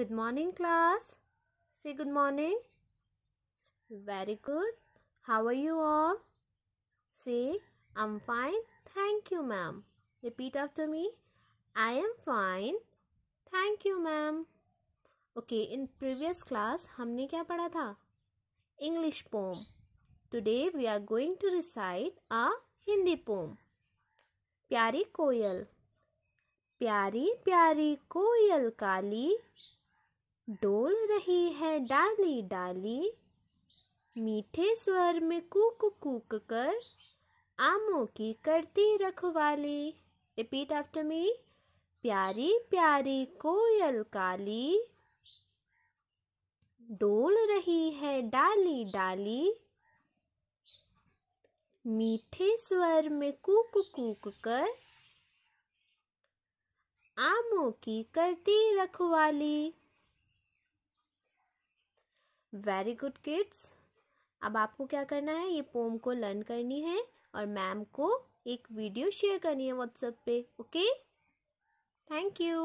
good morning class say good morning very good how are you all say i'm fine thank you ma'am repeat after me i am fine thank you ma'am okay in previous class हमने क्या पढ़ा था english poem today we are going to recite a hindi poem प्यारी कोयल प्यारी प्यारी कोयल काली डोल रही है डाली डाली मीठे स्वर में कुक कूक कर आमों की करती रखवाली रिपीट आफ्टर मी प्यारी प्यारी कोयल काली डोल रही है डाली डाली मीठे स्वर में कुक कूक कर आमों की करती रखवाली वेरी गुड किड्स अब आपको क्या करना है ये पोम को लर्न करनी है और मैम को एक वीडियो शेयर करनी है व्हाट्सएप पे ओके थैंक यू